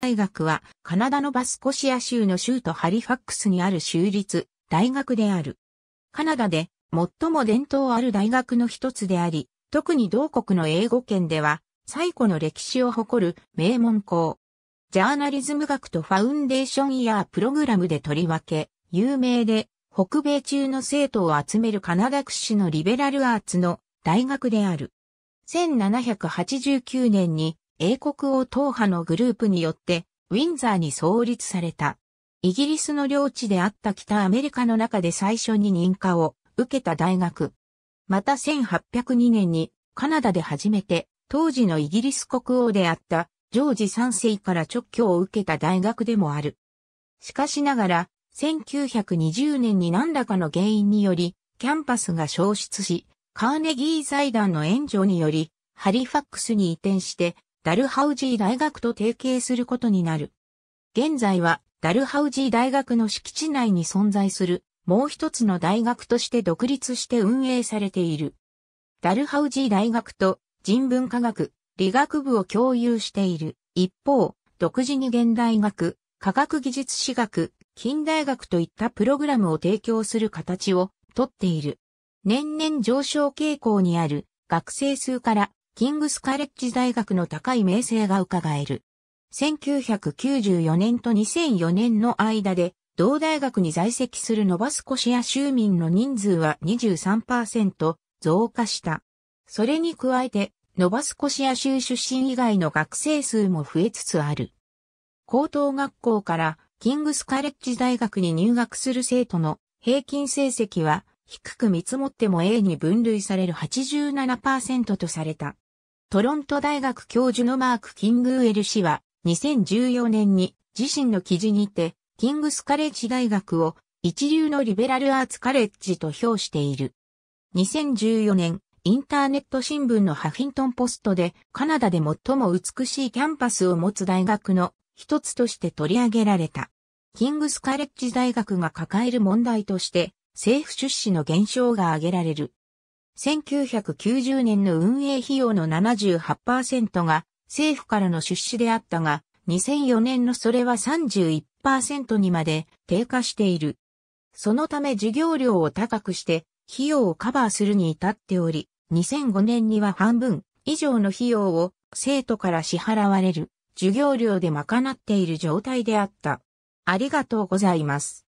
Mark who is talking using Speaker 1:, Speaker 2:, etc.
Speaker 1: 大学はカナダのバスコシア州の州都ハリファックスにある州立大学である。カナダで最も伝統ある大学の一つであり、特に同国の英語圏では最古の歴史を誇る名門校。ジャーナリズム学とファウンデーションイヤープログラムでとりわけ有名で北米中の生徒を集めるカナダ屈指のリベラルアーツの大学である。1789年に英国王党派のグループによってウィンザーに創立された。イギリスの領地であった北アメリカの中で最初に認可を受けた大学。また1802年にカナダで初めて当時のイギリス国王であったジョージ3世から直教を受けた大学でもある。しかしながら1920年に何らかの原因によりキャンパスが消失し、カーネギー財団の援助によりハリファックスに移転してダルハウジー大学と提携することになる。現在はダルハウジー大学の敷地内に存在するもう一つの大学として独立して運営されている。ダルハウジー大学と人文科学、理学部を共有している。一方、独自に現代学、科学技術史学、近代学といったプログラムを提供する形をとっている。年々上昇傾向にある学生数からキングスカレッジ大学の高い名声が伺える。1994年と2004年の間で、同大学に在籍するノバスコシア州民の人数は23%増加した。それに加えて、ノバスコシア州出身以外の学生数も増えつつある。高等学校からキングスカレッジ大学に入学する生徒の平均成績は低く見積もっても A に分類される87%とされた。トロント大学教授のマーク・キングウェル氏は、2014年に自身の記事にて、キングスカレッジ大学を一流のリベラルアーツカレッジと評している。2014年、インターネット新聞のハフィントンポストでカナダで最も美しいキャンパスを持つ大学の一つとして取り上げられた。キングスカレッジ大学が抱える問題として政府出資の減少が挙げられる。1990年の運営費用の78%が政府からの出資であったが、2004年のそれは31%にまで低下している。そのため事業量を高くして費用をカバーするに至っており、2005年には半分以上の費用を生徒から支払われる授業料で賄っている状態であった。ありがとうございます。